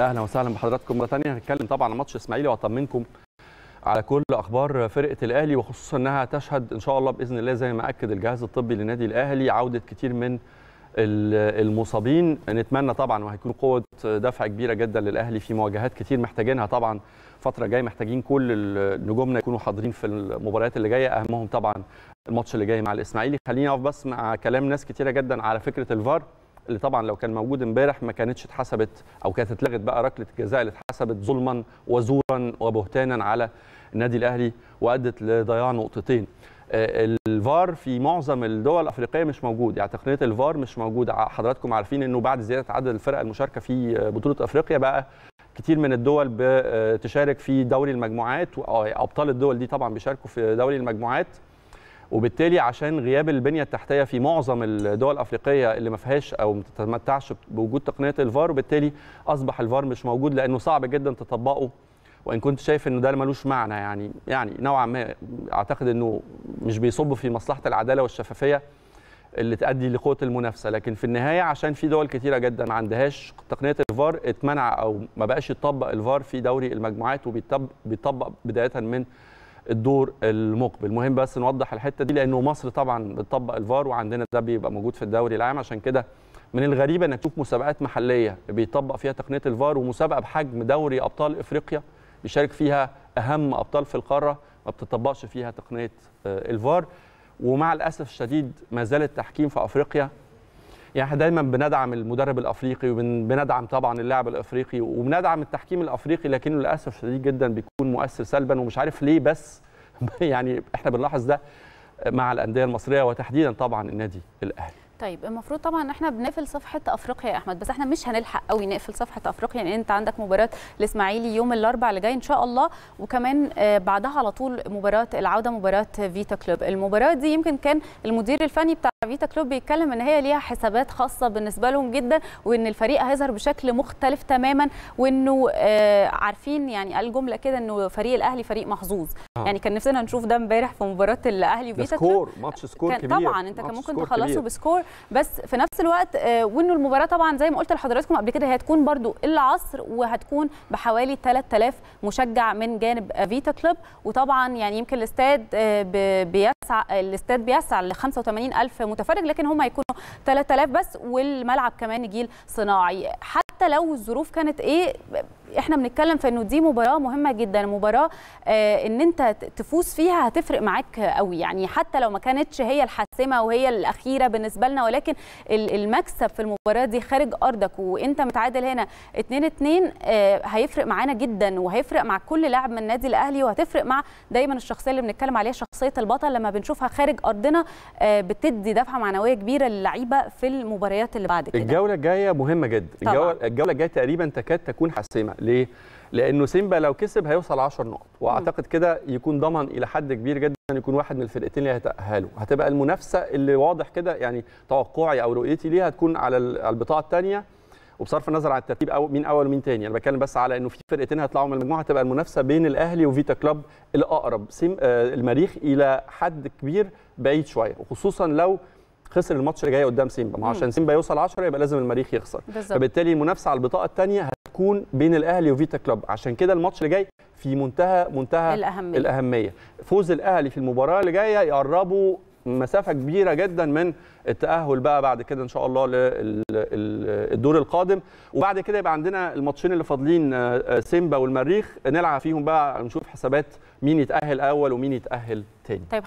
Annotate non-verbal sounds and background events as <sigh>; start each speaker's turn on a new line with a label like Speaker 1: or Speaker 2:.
Speaker 1: اهلا وسهلا بحضراتكم مره ثانيه هنتكلم طبعا عن ماتش اسماعيلي واطمنكم على كل اخبار فرقه الاهلي وخصوصا انها تشهد ان شاء الله باذن الله زي ما اكد الجهاز الطبي للنادي الاهلي عوده كتير من المصابين نتمنى طبعا وهيكون قوه دفع كبيره جدا للاهلي في مواجهات كتير محتاجينها طبعا الفتره الجايه محتاجين كل نجومنا يكونوا حاضرين في المباريات اللي جايه اهمهم طبعا الماتش اللي جاي مع الاسماعيلي خليني اقف بس مع كلام ناس كتيره جدا على فكره الفار اللي طبعا لو كان موجود امبارح ما كانتش اتحسبت او كانت اتلغت بقى ركله الجزاء اللي اتحسبت ظلما وزورا وبهتانا على النادي الاهلي وادت لضياع نقطتين آه، الفار في معظم الدول الافريقيه مش موجود يعني تقنيه الفار مش موجوده حضراتكم عارفين انه بعد زياده عدد الفرق المشاركه في آه، بطوله افريقيا بقى كتير من الدول بتشارك آه، في دوري المجموعات وابطال الدول دي طبعا بيشاركوا في دوري المجموعات وبالتالي عشان غياب البنيه التحتيه في معظم الدول الافريقيه اللي ما فيهاش او ما تتمتعش بوجود تقنيه الفار وبالتالي اصبح الفار مش موجود لانه صعب جدا تطبقه وان كنت شايف انه ده ملوش معنى يعني يعني نوعا ما اعتقد انه مش بيصب في مصلحه العداله والشفافيه اللي تؤدي لقوه المنافسه لكن في النهايه عشان في دول كتيره جدا ما عندهاش تقنيه الفار اتمنع او ما بقاش يطبق الفار في دوري المجموعات وبيطبق بدايه من الدور المقبل مهم بس نوضح الحته دي لانه مصر طبعا بتطبق الفار وعندنا ده بيبقى موجود في الدوري العام عشان كده من الغريبه انك تشوف مسابقات محليه بيطبق فيها تقنيه الفار ومسابقه بحجم دوري ابطال افريقيا يشارك فيها اهم ابطال في القاره ما بتطبقش فيها تقنيه آه، الفار ومع الاسف الشديد ما زال التحكيم في افريقيا يعني احنا دايما بندعم المدرب الافريقي وبندعم طبعا اللاعب الافريقي وبندعم التحكيم الافريقي لكنه للاسف شديد جدا بيكون مؤثر سلبا ومش عارف ليه بس <laughs> يعني احنا بنلاحظ ده مع الانديه المصريه وتحديدا طبعا النادي الاهلي
Speaker 2: طيب المفروض طبعا احنا بنقفل صفحه افريقيا يا احمد بس احنا مش هنلحق قوي نقفل صفحه افريقيا لان يعني انت عندك مباراه الاسماعيلي يوم الاربعاء اللي جاي ان شاء الله وكمان آه، بعدها على طول مباراه العوده مباراه فيتا كلوب المباراه دي يمكن كان المدير الفني بتاع فيتا كلوب بيتكلم ان هي ليها حسابات خاصه بالنسبه لهم جدا وان الفريق هيظهر بشكل مختلف تماما وانه آه، عارفين يعني قال جمله كده انه فريق الاهلي فريق محظوظ آه. يعني كان نفسنا نشوف ده امبارح في مباراه الاهلي وفيتا سكور
Speaker 1: ماتش سكور كان كبير طبعا انت كان ممكن تخلصه
Speaker 2: بسكور بس في نفس الوقت آه، وانه المباراه طبعا زي ما قلت لحضراتكم قبل كده هي هتكون برده العصر وهتكون بحوالي 3000 مشجع من جانب فيتا كلوب وطبعا يعني يمكن الاستاد آه، بيسع الاستاد بيسع ل 85000 متفرج لكن هم هيكونوا 3000 بس والملعب كمان جيل صناعي حتى لو الظروف كانت ايه احنا بنتكلم في انه دي مباراه مهمه جدا مباراه آه، ان انت تفوز فيها هتفرق معاك قوي يعني حتى لو ما كانتش هي الحاسمه وهي الاخيره بالنسبه لنا ولكن المكسب في المباراه دي خارج ارضك وانت متعادل هنا 2 2 آه، هيفرق معانا جدا وهيفرق مع كل لاعب من النادي الاهلي وهتفرق مع دايما الشخصيه اللي بنتكلم عليها شخصيه البطل لما بنشوفها خارج ارضنا آه، بتدي دفعه معنويه كبيره للعيبه في المباريات اللي بعد كده
Speaker 1: الجوله الجايه مهمه جدا الجوله الجايه تقريبا تكاد تكون حاسمه ليه؟ لانه سيمبا لو كسب هيوصل 10 نقط واعتقد كده يكون ضمن الى حد كبير جدا يكون واحد من الفرقتين اللي هيتاهلوا هتبقى المنافسه اللي واضح كده يعني توقعي او رؤيتي ليها هتكون على البطاقه الثانيه وبصرف النظر عن الترتيب أو مين اول ومين ثاني انا بتكلم بس على انه في فرقتين هيطلعوا من المجموعه هتبقى المنافسه بين الاهلي وفيتا كلوب الاقرب سيم آه، المريخ الى حد كبير بعيد شويه وخصوصا لو خسر الماتش اللي جاي قدام سيمبا ما عشان سيمبا يوصل 10 يبقى لازم المريخ يخسر بالزبط. فبالتالي المنافسه على البطاقه الثانيه هتكون بين الاهلي وفيتا كلوب عشان كده الماتش اللي جاي في منتهى منتهى الأهمية. الاهميه فوز الاهلي في المباراه اللي جايه يقربوا مسافه كبيره جدا من التاهل بقى بعد كده ان شاء الله للدور القادم وبعد كده يبقى عندنا الماتشين اللي فاضلين آه، آه، سيمبا والمريخ نلعب فيهم بقى نشوف حسابات مين يتاهل اول ومين يتاهل تاني طيب